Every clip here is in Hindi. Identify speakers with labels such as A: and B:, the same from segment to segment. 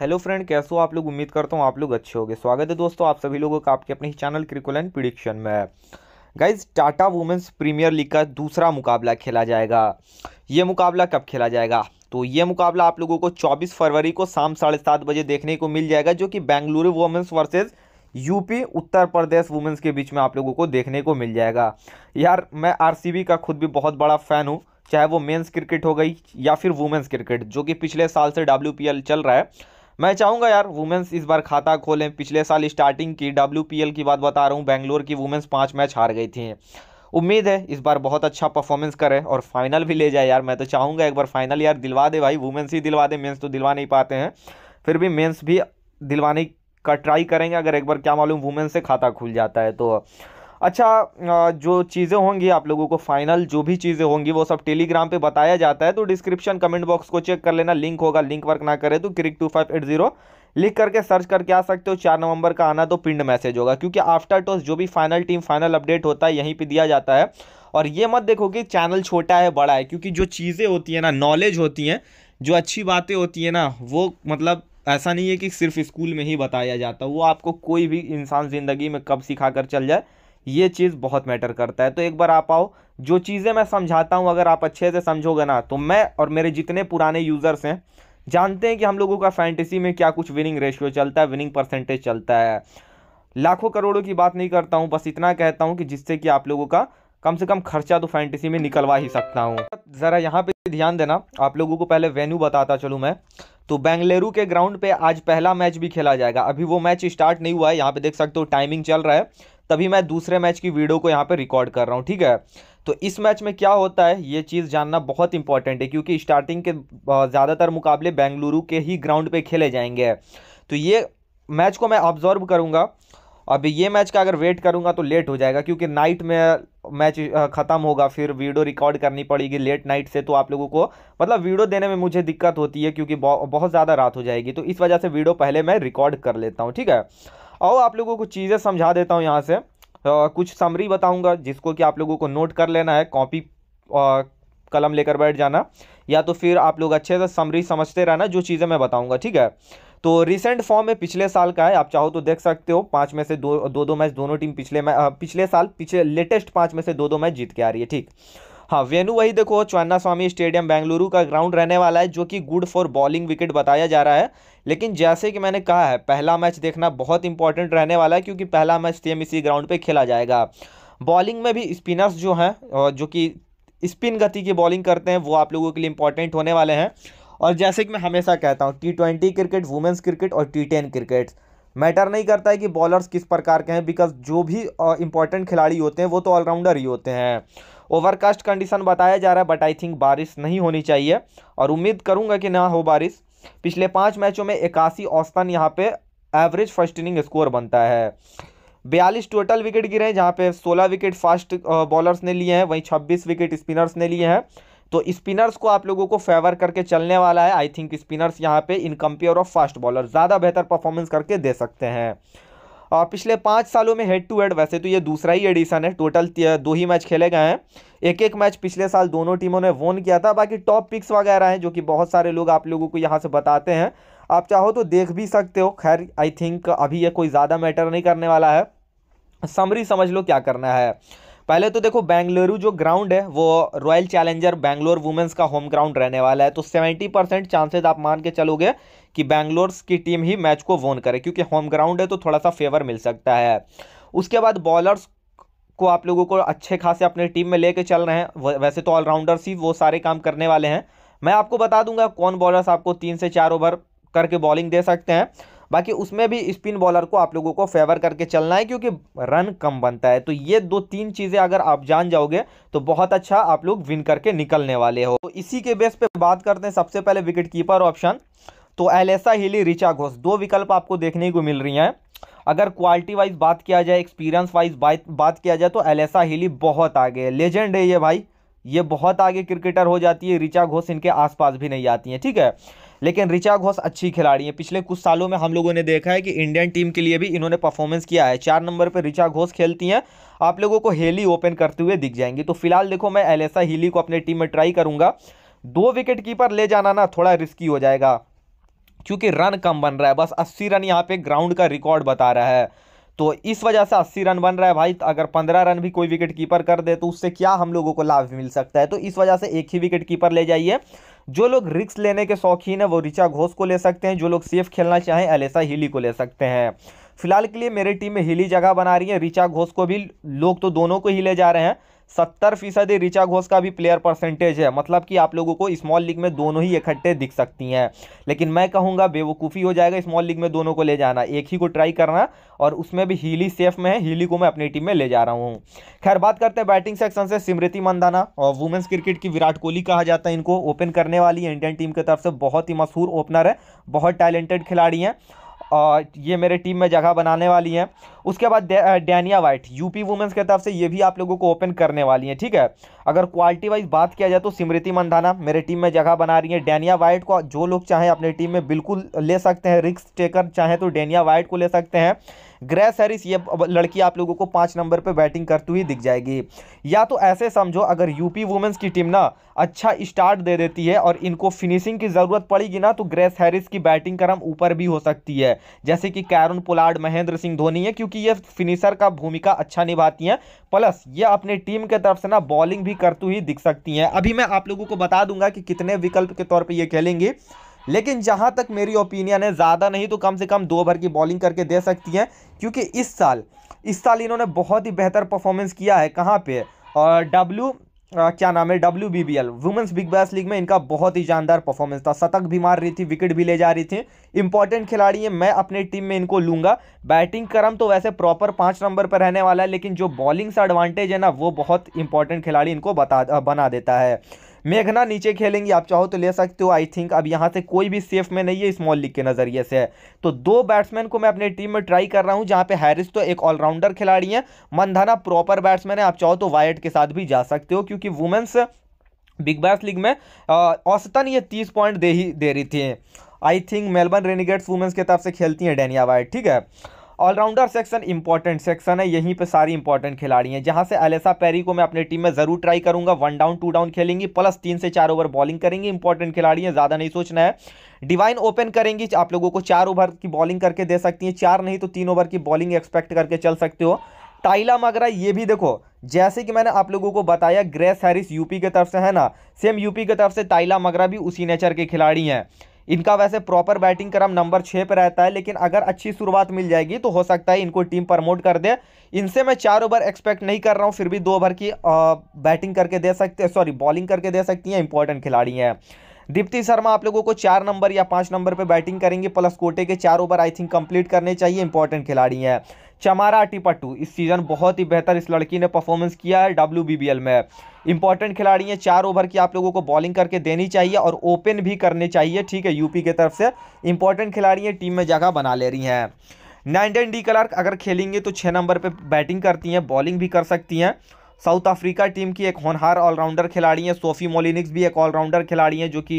A: हेलो फ्रेंड कैसे हो आप लोग उम्मीद करता हूँ आप लोग अच्छे होंगे स्वागत है दोस्तों आप सभी लोगों का आपके अपने ही चैनल एंड प्रिडिक्शन में guys Tata women's premier league का दूसरा मुकाबला खेला जाएगा ये मुकाबला कब खेला जाएगा तो ये मुकाबला आप लोगों को 24 फरवरी को शाम साढ़े सात बजे देखने को मिल जाएगा जो कि Bengaluru women's versus UP Uttar Pradesh women's के बीच में आप लोगों को देखने को मिल जाएगा यार मैं आर का खुद भी बहुत बड़ा फ़ैन हूँ चाहे वो मेन्स क्रिकेट हो गई या फिर वुमेंस क्रिकेट जो कि पिछले साल से डब्ल्यू चल रहा है मैं चाहूँगा यार वुमेंस इस बार खाता खोलें पिछले साल स्टार्टिंग की डब्ल्यू की बात बता रहा हूँ बेंगलोर की वुमेंस पाँच मैच हार गई थी उम्मीद है इस बार बहुत अच्छा परफॉर्मेंस करे और फाइनल भी ले जाए यार मैं तो चाहूँगा एक बार फाइनल यार दिलवा दे भाई वुमेंस ही दिलवा दे मेंस तो दिलवा नहीं पाते हैं फिर भी मेंस भी दिलवाने का ट्राई करेंगे अगर एक बार क्या मालूम वुमेंस से खाता खुल जाता है तो अच्छा जो चीज़ें होंगी आप लोगों को फाइनल जो भी चीज़ें होंगी वो सब टेलीग्राम पे बताया जाता है तो डिस्क्रिप्शन कमेंट बॉक्स को चेक कर लेना लिंक होगा लिंक वर्क ना करे तो cric two five eight zero लिख करके सर्च करके आ सकते हो चार नवंबर का आना तो पिंड मैसेज होगा क्योंकि आफ्टर टॉस जो भी फाइनल टीम फाइनल अपडेट होता है यहीं पर दिया जाता है और ये मत देखो कि चैनल छोटा है बड़ा है क्योंकि जो चीज़ें होती हैं ना नॉलेज होती हैं जो अच्छी बातें होती हैं ना वो मतलब ऐसा नहीं है कि सिर्फ स्कूल में ही बताया जाता वो आपको कोई भी इंसान ज़िंदगी में कब सिखा कर चल जाए ये चीज़ बहुत मैटर करता है तो एक बार आप आओ जो चीज़ें मैं समझाता हूँ अगर आप अच्छे से समझोगे ना तो मैं और मेरे जितने पुराने यूज़र्स हैं जानते हैं कि हम लोगों का फैंटेसी में क्या कुछ विनिंग रेशियो चलता है विनिंग परसेंटेज चलता है लाखों करोड़ों की बात नहीं करता हूँ बस इतना कहता हूँ कि जिससे कि आप लोगों का कम से कम खर्चा तो फैंटेसी में निकलवा ही सकता हूँ ज़रा यहाँ पे ध्यान देना आप लोगों को पहले वेन्यू बताता चलूँ मैं तो बेंगलुरु के ग्राउंड पे आज पहला मैच भी खेला जाएगा अभी वो मैच स्टार्ट नहीं हुआ है यहाँ पे देख सकते हो टाइमिंग चल रहा है तभी मैं दूसरे मैच की वीडियो को यहाँ पर रिकॉर्ड कर रहा हूँ ठीक है तो इस मैच में क्या होता है ये चीज़ जानना बहुत इंपॉर्टेंट है क्योंकि स्टार्टिंग के ज़्यादातर मुकाबले बेंगलुरु के ही ग्राउंड पे खेले जाएंगे तो ये मैच को मैं ऑब्जर्व करूँगा अब ये मैच का अगर वेट करूँगा तो लेट हो जाएगा क्योंकि नाइट में मैच ख़त्म होगा फिर वीडियो रिकॉर्ड करनी पड़ेगी लेट नाइट से तो आप लोगों को मतलब वीडियो देने में मुझे दिक्कत होती है क्योंकि बहुत ज़्यादा रात हो जाएगी तो इस वजह से वीडियो पहले मैं रिकॉर्ड कर लेता हूँ ठीक है आओ आप लोगों को चीज़ें समझा देता हूँ यहाँ से आ, कुछ समरी बताऊँगा जिसको कि आप लोगों को नोट कर लेना है कॉपी कलम लेकर बैठ जाना या तो फिर आप लोग अच्छे से समरी समझते रहना जो चीज़ें मैं बताऊँगा ठीक है तो रिसेंट फॉर्म में पिछले साल का है आप चाहो तो देख सकते हो पाँच में से दो दो दो मैच दोनों टीम पिछले पिछले साल पिछले लेटेस्ट पाँच में से दो दो मैच जीत के आ रही है ठीक हाँ वेनु वही देखो चौन्ना स्वामी स्टेडियम बेंगलुरु का ग्राउंड रहने वाला है जो कि गुड फॉर बॉलिंग विकेट बताया जा रहा है लेकिन जैसे कि मैंने कहा है पहला मैच देखना बहुत इंपॉर्टेंट रहने वाला है क्योंकि पहला मैच सेम इसी ग्राउंड पर खेला जाएगा बॉलिंग में भी स्पिनर्स जो हैं जो कि स्पिन गति की बॉलिंग करते हैं वो आप लोगों के लिए इंपॉर्टेंट होने वाले हैं और जैसे कि मैं हमेशा कहता हूँ T twenty cricket women's cricket और टी टेन क्रिकेट मैटर नहीं करता है कि बॉलर्स किस प्रकार के हैं बिकॉज जो भी इंपॉर्टेंट खिलाड़ी होते हैं वो तो ऑलराउंडर ही होते हैं ओवरकास्ट कंडीशन बताया जा रहा है बट आई थिंक बारिश नहीं होनी चाहिए और उम्मीद करूंगा कि ना हो बारिश पिछले पाँच मैचों में इक्यासी औसतन यहाँ पे एवरेज फर्स्ट इनिंग स्कोर बनता है बयालीस टोटल विकेट गिरे हैं जहाँ पे सोलह विकेट फास्ट बॉलर्स ने लिए हैं वहीं छब्बीस विकेट स्पिनर्स ने लिए हैं तो स्पिनर्स को आप लोगों को फेवर करके चलने वाला है आई थिंक स्पिनर्स यहाँ पे in compare of fast bowler ज़्यादा बेहतर परफॉर्मेंस करके दे सकते हैं पिछले पाँच सालों में हेड टू हेड वैसे तो ये दूसरा ही एडिशन है टोटल दो ही मैच खेले गए हैं एक एक मैच पिछले साल दोनों टीमों ने वोन किया था बाकी टॉप पिक्स वगैरह हैं जो कि बहुत सारे लोग आप लोगों को यहाँ से बताते हैं आप चाहो तो देख भी सकते हो खैर आई थिंक अभी ये कोई ज़्यादा मैटर नहीं करने वाला है समरी समझ लो क्या करना है पहले तो देखो बेंगलुरु जो ग्राउंड है वो रॉयल चैलेंजर बेंगलोर वुमेंस का होम ग्राउंड रहने वाला है तो सेवेंटी परसेंट चांसेज आप मान के चलोगे कि बैंगलोर की टीम ही मैच को वोन करे क्योंकि होम ग्राउंड है तो थोड़ा सा फेवर मिल सकता है उसके बाद बॉलर्स को आप लोगों को अच्छे खासे अपने टीम में लेके चल रहे हैं वैसे तो ऑलराउंडर्स ही वो सारे काम करने वाले हैं मैं आपको बता दूंगा कौन बॉलर्स आपको तीन से चार ओवर करके बॉलिंग दे सकते हैं बाकी उसमें भी स्पिन बॉलर को आप लोगों को फेवर करके चलना है क्योंकि रन कम बनता है तो ये दो तीन चीज़ें अगर आप जान जाओगे तो बहुत अच्छा आप लोग विन करके निकलने वाले हो तो इसी के बेस पे बात करते हैं सबसे पहले विकेट कीपर ऑप्शन तो एलेसा हिली रिचा घोष दो विकल्प आपको देखने को मिल रही हैं अगर क्वालिटी वाइज बात किया जाए एक्सपीरियंस वाइज बात किया जाए तो एलेसा हिली बहुत आगे है लेजेंड है ये भाई ये बहुत आगे क्रिकेटर हो जाती है रिचा घोष इनके आसपास भी नहीं आती हैं ठीक है लेकिन रिचा घोष अच्छी खिलाड़ी हैं पिछले कुछ सालों में हम लोगों ने देखा है कि इंडियन टीम के लिए भी इन्होंने परफॉर्मेंस किया है चार नंबर पर रिचा घोष खेलती हैं आप लोगों को हेली ओपन करते हुए दिख जाएंगी तो फिलहाल देखो मैं एलेसा हिली को अपने टीम में ट्राई करूँगा दो विकेट कीपर ले जाना ना थोड़ा रिस्की हो जाएगा क्योंकि रन कम बन रहा है बस अस्सी रन यहाँ पे ग्राउंड का रिकॉर्ड बता रहा है तो इस वजह से अस्सी रन बन रहा है भाई अगर पंद्रह रन भी कोई विकेट कीपर कर दे तो उससे क्या हम लोगों को लाभ मिल सकता है तो इस वजह से एक ही विकेट कीपर ले जाइए जो लोग रिक्स लेने के शौकीन है वो रिचा घोष को ले सकते हैं जो लोग सेफ खेलना चाहें अलेसा हिली को ले सकते हैं फिलहाल के लिए मेरी टीम में हिली जगह बना रही है रिचा घोष को भी लोग तो दोनों को ही ले जा रहे हैं सत्तर फीसदी ऋचा घोष का भी प्लेयर परसेंटेज है मतलब कि आप लोगों को स्मॉल लीग में दोनों ही इकट्ठे दिख सकती हैं लेकिन मैं कहूँगा बेवकूफ़ी हो जाएगा स्मॉल लीग में दोनों को ले जाना एक ही को ट्राई करना और उसमें भी हीली सेफ में है हीली को मैं अपनी टीम में ले जा रहा हूँ खैर बात करते हैं बैटिंग सेक्शन से स्मृति मंदाना और वुमेंस क्रिकेट की विराट कोहली कहा जाता है इनको ओपन करने वाली इंडियन टीम की तरफ से बहुत ही मशहूर ओपनर है बहुत टैलेंटेड खिलाड़ी हैं और ये मेरे टीम में जगह बनाने वाली हैं उसके बाद डैनिया वाइट यूपी वुमेंस की तरफ से ये भी आप लोगों को ओपन करने वाली हैं ठीक है अगर क्वालिटी वाइज बात किया जाए तो सिमृति मंदाना मेरे टीम में जगह बना रही है डैनिया वाइट को जो लोग चाहें अपने टीम में बिल्कुल ले सकते हैं रिक्स टेकर चाहें तो डैनिया वाइट को ले सकते हैं ग्रेस हैरिस ये लड़की आप लोगों को पाँच नंबर पर बैटिंग करती हुई दिख जाएगी या तो ऐसे समझो अगर यूपी वुमेंस की टीम ना अच्छा स्टार्ट दे देती है और इनको फिनिशिंग की ज़रूरत पड़ेगी ना तो ग्रेस हैरिस की बैटिंग क्रम ऊपर भी हो सकती है जैसे कि कैरन पुलाड महेंद्र सिंह धोनी है क्योंकि ये फिनिशर का भूमिका अच्छा निभाती हैं प्लस ये अपने टीम के तरफ से ना बॉलिंग भी करती हुई दिख सकती हैं अभी मैं आप लोगों को बता दूंगा कि कितने विकल्प के तौर पर यह खेलेंगी लेकिन जहां तक मेरी ओपिनियन है ज़्यादा नहीं तो कम से कम दो ओवर की बॉलिंग करके दे सकती हैं क्योंकि इस साल इस साल इन्होंने बहुत ही बेहतर परफॉर्मेंस किया है कहाँ पे और डब्ल्यू क्या नाम है W B B L women's Big Bash League में इनका बहुत ही जानदार परफॉर्मेंस था शतक भी मार रही थी विकेट भी ले जा रही थी इंपॉर्टेंट खिलाड़ी है मैं अपने टीम में इनको लूंगा बैटिंग क्रम तो वैसे प्रॉपर पाँच नंबर पर रहने वाला है लेकिन जो बॉलिंग से एडवांटेज है ना वो बहुत इंपॉर्टेंट खिलाड़ी इनको बता बना देता है मेघना नीचे खेलेंगी आप चाहो तो ले सकते हो आई थिंक अब यहाँ से कोई भी सेफ में नहीं है स्मॉल लीग के नज़रिए से तो दो बैट्समैन को मैं अपनी टीम में ट्राई कर रहा हूँ जहाँ पे हैरिस तो एक ऑलराउंडर खिलाड़ी है मंदाना प्रॉपर बैट्समैन है आप चाहो तो वाइट के साथ भी जा सकते हो क्योंकि वुमेन्स बिग बैस लीग में औसतन ये तीस पॉइंट दे ही दे रही थी I think Melbourne Renegades women's के तरफ से खेलती हैं डेनिया वाइट ठीक है ऑलराउंडर सेक्शन इंपॉर्टेंट सेक्शन है यहीं पे सारी इंपॉर्टेंट खिलाड़ी हैं जहां से अलेसा पेरी को मैं अपनी टीम में जरूर ट्राई करूंगा वन डाउन टू डाउन खेलेंगी प्लस तीन से चार ओवर बॉलिंग करेंगी इंपॉर्टेंट खिलाड़ी हैं ज़्यादा नहीं सोचना है डिवाइन ओपन करेंगी आप लोगों को चार ओवर की बॉलिंग करके दे सकती हैं चार नहीं तो तीन ओवर की बॉलिंग एक्सपेक्ट करके चल सकते हो टाइला मगरा ये भी देखो जैसे कि मैंने आप लोगों को बताया ग्रेस हैरिस यूपी की तरफ से है ना सेम यूपी की तरफ से टाइला मगरा भी उसी नेचर के खिलाड़ी हैं इनका वैसे प्रॉपर बैटिंग क्रम नंबर छः पर रहता है लेकिन अगर अच्छी शुरुआत मिल जाएगी तो हो सकता है इनको टीम प्रमोट कर दे इनसे मैं चार ओवर एक्सपेक्ट नहीं कर रहा हूँ फिर भी दो ओवर की बैटिंग करके दे सकते सॉरी बॉलिंग करके दे सकती हैं इंपॉर्टेंट खिलाड़ी हैं दीप्ति शर्मा आप लोगों को चार नंबर या पाँच नंबर पर बैटिंग करेंगे प्लस कोटे के चार ओवर आई थिंक कंप्लीट करने चाहिए इंपॉर्टेंट खिलाड़ी हैं चमारा टिपट्टू इस सीज़न बहुत ही बेहतर इस लड़की ने परफॉर्मेंस किया है डब्ल्यू में इंपॉर्टेंट खिलाड़ी हैं चार ओवर की आप लोगों को बॉलिंग करके देनी चाहिए और ओपन भी करने चाहिए ठीक है यूपी की तरफ से इंपॉर्टेंट खिलाड़ी हैं टीम में जगह बना ले रही हैं नाइनटेन डी क्लर्क अगर खेलेंगे तो छः नंबर पर बैटिंग करती हैं बॉलिंग भी कर सकती हैं साउथ अफ्रीका टीम की एक होनहार ऑलराउंडर खिलाड़ी हैं सोफी मोलिनिक्स भी एक ऑलराउंडर खिलाड़ी हैं जो कि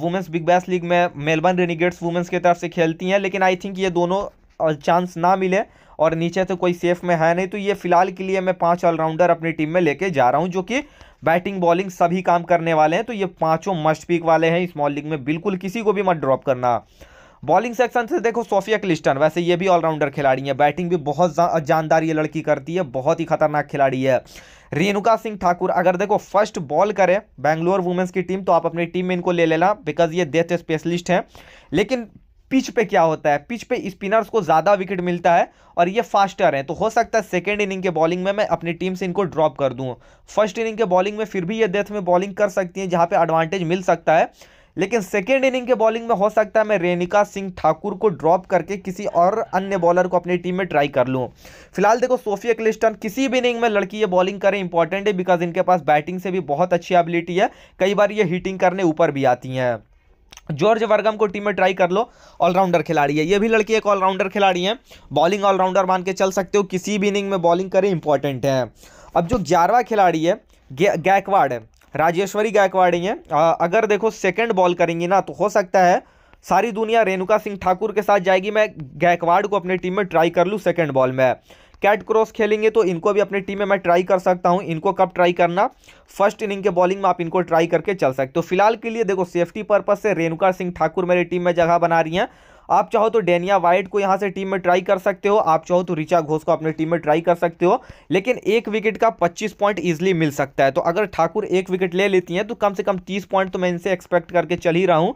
A: वुमेंस बिग बैस लीग में मेलबर्न रेनिगेट्स वुमेंस की तरफ से खेलती हैं लेकिन आई थिंक ये दोनों चांस ना मिले और नीचे से तो कोई सेफ में है नहीं तो ये फिलहाल के लिए मैं पांच ऑलराउंडर अपनी टीम में लेके जा रहा हूँ जो कि बैटिंग बॉलिंग सभी काम करने वाले हैं तो ये पांचों मस्ट पीक वाले हैं मॉल लीग में बिल्कुल किसी को भी मत ड्रॉप करना बॉलिंग सेक्शन से देखो सोफिया क्लिस्टन वैसे ये भी ऑलराउंडर खिलाड़ी है बैटिंग भी बहुत जानदार ये लड़की करती है बहुत ही खतरनाक खिलाड़ी है रेणुका सिंह ठाकुर अगर देखो फर्स्ट बॉल करें बैंगलोर वुमेंस की टीम तो आप अपनी टीम में इनको ले लेना बिकॉज ये डेथ स्पेशलिस्ट हैं लेकिन पिच पे क्या होता है पिच पे स्पिनर्स को ज़्यादा विकेट मिलता है और ये फास्टर हैं तो हो सकता है सेकेंड इनिंग के बॉलिंग में मैं अपनी टीम से इनको ड्रॉप कर दूँ फर्स्ट इनिंग के बॉलिंग में फिर भी ये डेथ में बॉलिंग कर सकती हैं जहाँ पे एडवांटेज मिल सकता है लेकिन सेकेंड इनिंग के बॉलिंग में हो सकता है मैं रेनिका सिंह ठाकुर को ड्रॉप करके किसी और अन्य बॉलर को अपनी टीम में ट्राई कर लूँ फिलहाल देखो सोफिया क्लिस्टन किसी भी इनिंग में लड़की ये बॉलिंग करें इंपॉर्टेंट है बिकॉज इनके पास बैटिंग से भी बहुत अच्छी एबिलिटी है कई बार ये हीटिंग करने ऊपर भी आती हैं जॉर्ज वर्गम को टीम में ट्राई कर लो ऑलराउंडर खिलाड़ी है ये भी लड़की एक ऑलराउंडर खिलाड़ी है बॉलिंग ऑलराउंडर मान के चल सकते हो किसी भी इनिंग में बॉलिंग करें इंपॉर्टेंट है अब जो ग्यारहवा खिलाड़ी है गैकवाड़ है राजेश्वरी गायकवाड़ ही हैं अगर देखो सेकंड बॉल करेंगी ना तो हो सकता है सारी दुनिया रेणुका सिंह ठाकुर के साथ जाएगी मैं गायकवाड़ को अपनी टीम में ट्राई कर लूँ सेकेंड बॉल में कैट क्रॉस खेलेंगे तो इनको भी अपनी टीम में मैं ट्राई कर सकता हूँ इनको कब ट्राई करना फर्स्ट इनिंग के बॉलिंग में आप इनको ट्राई करके चल सकते हो तो फिलहाल के लिए देखो सेफ्टी पर्पज से रेणुका सिंह ठाकुर मेरी टीम में जगह बना रही हैं आप चाहो तो डेनिया वाइट को यहाँ से टीम में ट्राई कर सकते हो आप चाहो तो रिचा घोष को अपने टीम में ट्राई कर सकते हो लेकिन एक विकेट का पच्चीस पॉइंट ईजिली मिल सकता है तो अगर ठाकुर एक विकेट ले लेती हैं तो कम से कम तीस पॉइंट तो मैं इनसे एक्सपेक्ट करके चल ही रहा हूँ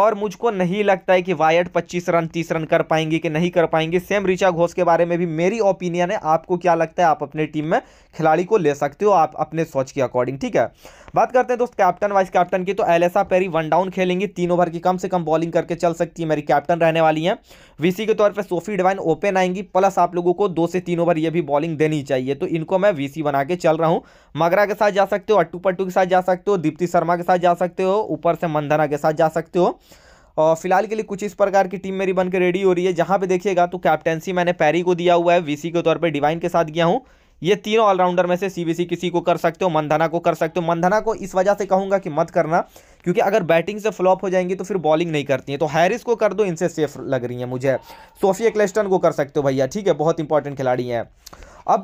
A: और मुझको नहीं लगता है कि वायट 25 रन 30 रन कर पाएंगे कि नहीं कर पाएंगे सेम ऋचा घोष के बारे में भी मेरी ओपिनियन है आपको क्या लगता है आप अपने टीम में खिलाड़ी को ले सकते हो आप अपने सोच के अकॉर्डिंग ठीक है बात करते हैं दोस्त कैप्टन वाइस कैप्टन की तो एलेसा पेरी वन डाउन खेलेंगी तीन ओवर की कम से कम बॉलिंग करके चल सकती है मेरी कैप्टन रहने वाली हैं वीसी के तौर पर सोफी डिवाइन ओपन आएंगी प्लस आप लोगों को दो से तीन ओवर ये भी बॉलिंग देनी चाहिए तो इनको मैं वीसी बना के चल रहा हूँ मगरा के साथ जा सकते हो अट्टू पट्टू के साथ जा सकते हो दीप्ति शर्मा के साथ जा सकते हो ऊपर से मंधना के साथ जा सकते हो और फिलहाल के लिए कुछ इस प्रकार की टीम मेरी बनकर रेडी हो रही है जहाँ पे देखिएगा तो कैप्टेंसी मैंने पैरी को दिया हुआ है वीसी के तौर पर डिवाइन के साथ गया हूँ ये तीनों ऑलराउंडर में से सीबीसी किसी को कर सकते हो मंधना को कर सकते हो मंधना को इस वजह से कहूँगा कि मत करना क्योंकि अगर बैटिंग से फ्लॉप हो जाएंगी तो फिर बॉलिंग नहीं करती है तो हैरिस को कर दो इनसे सेफ लग रही है मुझे सोफिया क्लेस्टन को कर सकते हो भैया ठीक है बहुत इंपॉर्टेंट खिलाड़ी हैं अब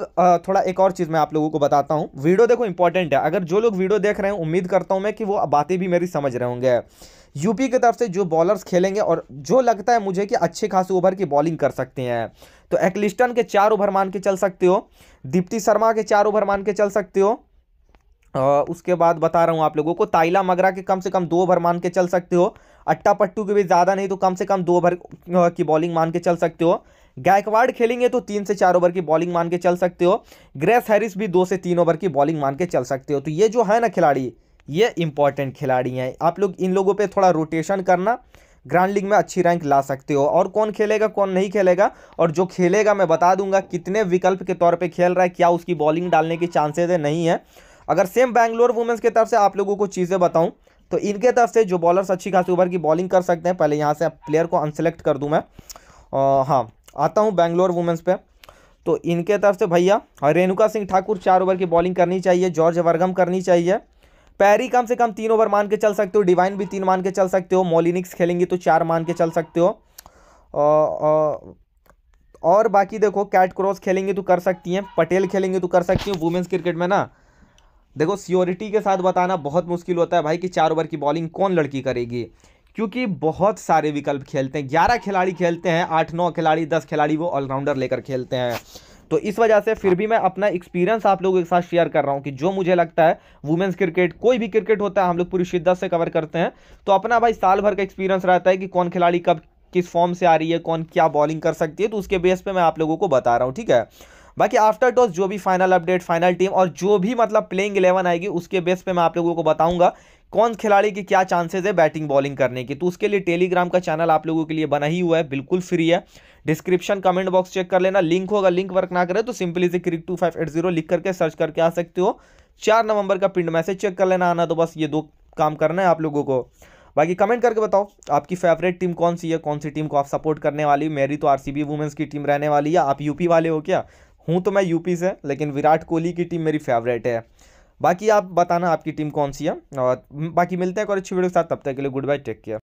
A: थोड़ा एक और चीज़ मैं आप लोगों को बताता हूँ वीडियो देखो इंपॉर्टेंट है अगर जो लोग वीडियो देख रहे हैं उम्मीद करता हूँ मैं कि वो बातें भी मेरी समझ रहे होंगे यूपी की तरफ से जो बॉलर्स खेलेंगे और जो लगता है मुझे कि अच्छे खासे ओवर की बॉलिंग कर सकते हैं तो एक्लिस्टन के चार ओवर मान के चल सकते हो दीप्ति शर्मा के चार ओवर मान के चल सकते हो आ, उसके बाद बता रहा हूँ आप लोगों को ताइला मगरा के कम से कम दो ओवर मान के चल सकते हो अट्टा पट्टू के भी ज़्यादा नहीं तो कम से कम दो ओवर की बॉलिंग मान के चल सकते हो गायकवाड़ खेलेंगे तो तीन से चार ओवर की बॉलिंग मान के चल सकते हो ग्रेस हैरिस भी दो से तीन ओवर की बॉलिंग मान के चल सकते हो तो ये जो है ना खिलाड़ी ये इंपॉर्टेंट खिलाड़ी हैं आप लोग इन लोगों पे थोड़ा रोटेशन करना ग्रांड लीग में अच्छी रैंक ला सकते हो और कौन खेलेगा कौन नहीं खेलेगा और जो खेलेगा मैं बता दूंगा कितने विकल्प के तौर पे खेल रहा है क्या उसकी बॉलिंग डालने की चांसेज है नहीं है अगर सेम बैंगलोर वुमेंस की तरफ से आप लोगों को चीज़ें बताऊँ तो इनके तरफ से जो बॉलर्स अच्छी खासी ओवर की बॉलिंग कर सकते हैं पहले यहाँ से प्लेयर को अनसेलेक्ट कर दूँ मैं आ, हाँ आता हूँ बैंगलोर वुमेंस पे तो इनके तरफ से भैया रेणुका सिंह ठाकुर चार ओवर की बॉलिंग करनी चाहिए जॉर्ज वर्गम करनी चाहिए पैरी कम से कम तीन ओवर मान के चल सकते हो डिवाइन भी तीन मान के चल सकते हो मोलिनिक्स खेलेंगी तो चार मान के चल सकते हो और बाकी देखो कैट क्रॉस खेलेंगे तो कर सकती हैं पटेल खेलेंगे तो कर सकती हूँ वुमेंस क्रिकेट में ना देखो सियोरिटी के साथ बताना बहुत मुश्किल होता है भाई कि चार ओवर की बॉलिंग कौन लड़की करेगी क्योंकि बहुत सारे विकल्प खेलते हैं ग्यारह खिलाड़ी खेलते हैं आठ नौ खिलाड़ी दस खिलाड़ी वो ऑलराउंडर लेकर खेलते हैं तो इस वजह से फिर भी मैं अपना एक्सपीरियंस आप लोगों के साथ शेयर कर रहा हूं कि जो मुझे लगता है वुमेंस क्रिकेट कोई भी क्रिकेट होता है हम लोग पूरी शिद्दत से कवर करते हैं तो अपना भाई साल भर का एक्सपीरियंस रहता है कि कौन खिलाड़ी कब किस फॉर्म से आ रही है कौन क्या बॉलिंग कर सकती है तो उसके बेस पर मैं आप लोगों को बता रहा हूँ ठीक है बाकी आफ्टर टॉस जो भी फाइनल अपडेट फाइनल टीम और जो भी मतलब प्लेइंग इलेवन आएगी उसके बेस पर मैं आप लोगों को बताऊंगा कौन खिलाड़ी की क्या चांसेस है बैटिंग बॉलिंग करने की तो उसके लिए टेलीग्राम का चैनल आप लोगों के लिए बना ही हुआ है बिल्कुल फ्री है डिस्क्रिप्शन कमेंट बॉक्स चेक कर लेना लिंक होगा लिंक वर्क ना करे तो सिंपली से cric two five eight zero लिख करके सर्च करके आ सकते हो चार नवंबर का पिंड मैसेज चेक कर लेना आना तो बस ये दो काम करना है आप लोगों को बाकी कमेंट करके बताओ आपकी फेवरेट टीम कौन सी है कौन सी टीम को आप सपोर्ट करने वाली मेरी तो आरसीबी वुमेंस की टीम रहने वाली है आप यूपी वाले हो क्या हूँ तो मैं यूपी से लेकिन विराट कोहली की टीम मेरी फेवरेट है बाकी आप बताना आपकी टीम कौन सी है और बाकी मिलते हैं और अच्छी वीडियो के साथ तब तक के लिए गुड बाय टेक केयर